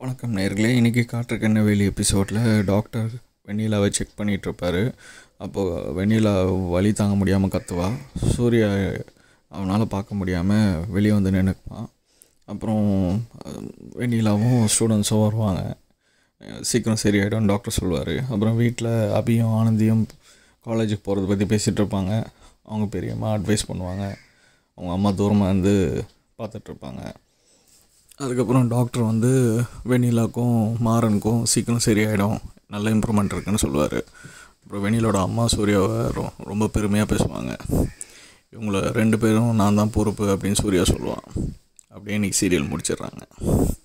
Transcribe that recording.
வணக்கம் நேர்களே இன்றைக்கி காற்றுக்கண்ண வேலி எபிசோடில் டாக்டர் வெண்ணிலாவை செக் பண்ணிகிட்ருப்பாரு அப்போது வெண்ணிலா வழி தாங்க முடியாமல் கத்துவா சூர்யா அவனால் பார்க்க முடியாமல் வெளியே வந்து நினைப்பான் அப்புறம் வெண்ணிலாவும் ஸ்டூடெண்ட்ஸும் வருவாங்க சீக்கிரம் சரியாயிடும் டாக்டர் சொல்லுவார் அப்புறம் வீட்டில் அபியும் ஆனந்தியும் காலேஜுக்கு போகிறத பற்றி பேசிகிட்டு இருப்பாங்க அவங்க பெரியம்மா அட்வைஸ் பண்ணுவாங்க அவங்க அம்மா தூரமாக இருந்து பார்த்துட்ருப்பாங்க அதுக்கப்புறம் டாக்டர் வந்து வெண்ணிலாக்கும் மாறனுக்கும் சீக்கிரம் சரியாயிடும் நல்ல இம்ப்ரூவ்மெண்ட் இருக்குன்னு சொல்லுவார் அப்புறம் வெண்ணிலோட அம்மா சூர்யாவை ரொம்ப பெருமையாக பேசுவாங்க இவங்கள ரெண்டு பேரும் நான் தான் பொறுப்பு அப்படின்னு சூர்யா சொல்லுவான் அப்படியே இன்றைக்கி சீரியல் முடிச்சிடுறாங்க